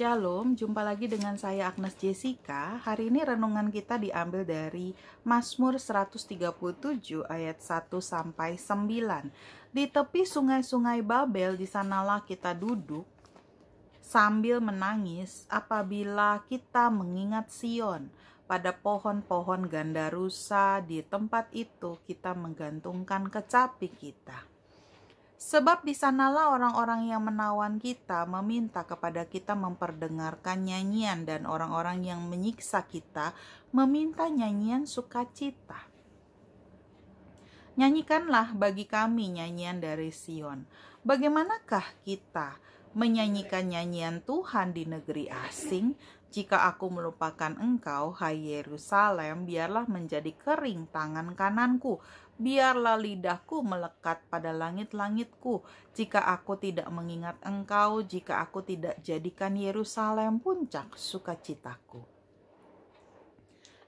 Shalom, jumpa lagi dengan saya Agnes Jessica. Hari ini renungan kita diambil dari Mazmur 137 ayat 1 sampai 9. Di tepi sungai-sungai Babel di sanalah kita duduk sambil menangis apabila kita mengingat Sion. Pada pohon-pohon ganda rusa di tempat itu kita menggantungkan kecapi kita. Sebab di sanalah orang-orang yang menawan kita meminta kepada kita memperdengarkan nyanyian dan orang-orang yang menyiksa kita meminta nyanyian sukacita. Nyanyikanlah bagi kami nyanyian dari Sion. Bagaimanakah kita menyanyikan nyanyian Tuhan di negeri asing, jika aku melupakan engkau, hai Yerusalem, biarlah menjadi kering tangan kananku, biarlah lidahku melekat pada langit-langitku. Jika aku tidak mengingat engkau, jika aku tidak jadikan Yerusalem puncak sukacitaku.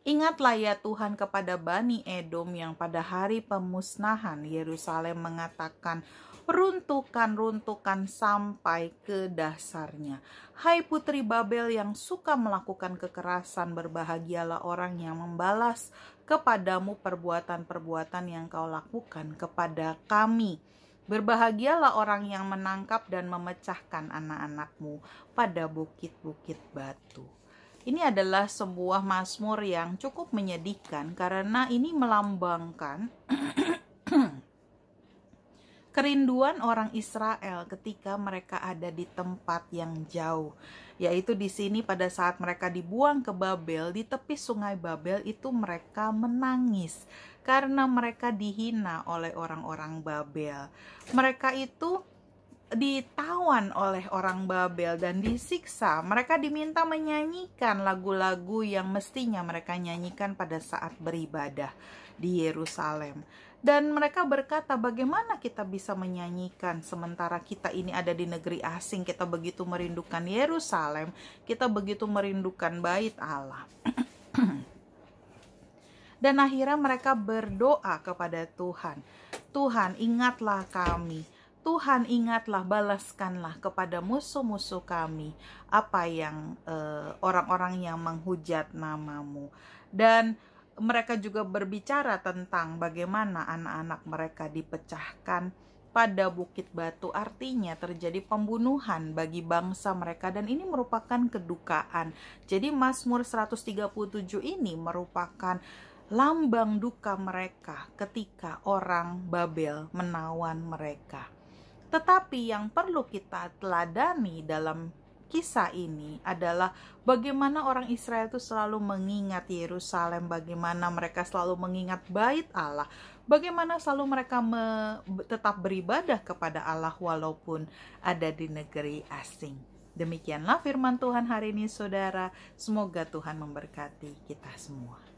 Ingatlah ya Tuhan kepada Bani Edom yang pada hari pemusnahan Yerusalem mengatakan, runtukan-runtukan sampai ke dasarnya. Hai putri Babel yang suka melakukan kekerasan, berbahagialah orang yang membalas kepadamu perbuatan-perbuatan yang kau lakukan kepada kami. Berbahagialah orang yang menangkap dan memecahkan anak-anakmu pada bukit-bukit batu. Ini adalah sebuah mazmur yang cukup menyedihkan karena ini melambangkan kerinduan orang Israel ketika mereka ada di tempat yang jauh. Yaitu di sini pada saat mereka dibuang ke Babel, di tepi sungai Babel itu mereka menangis karena mereka dihina oleh orang-orang Babel. Mereka itu ditawan oleh orang Babel dan disiksa, mereka diminta menyanyikan lagu-lagu yang mestinya mereka nyanyikan pada saat beribadah di Yerusalem. Dan mereka berkata, bagaimana kita bisa menyanyikan sementara kita ini ada di negeri asing, kita begitu merindukan Yerusalem, kita begitu merindukan bait Allah. Dan akhirnya mereka berdoa kepada Tuhan. Tuhan, ingatlah kami Tuhan ingatlah balaskanlah kepada musuh-musuh kami apa yang eh, orang-orang eh, yang menghujat namamu dan mereka juga berbicara tentang bagaimana anak-anak mereka dipecahkan pada bukit batu artinya terjadi pembunuhan bagi bangsa mereka dan ini merupakan kedukaan. Jadi Mazmur 137 ini merupakan lambang duka mereka ketika orang Babel menawan mereka. Tetapi yang perlu kita teladani dalam kisah ini adalah bagaimana orang Israel itu selalu mengingat Yerusalem, bagaimana mereka selalu mengingat bait Allah, bagaimana selalu mereka me tetap beribadah kepada Allah walaupun ada di negeri asing. Demikianlah firman Tuhan hari ini saudara, semoga Tuhan memberkati kita semua.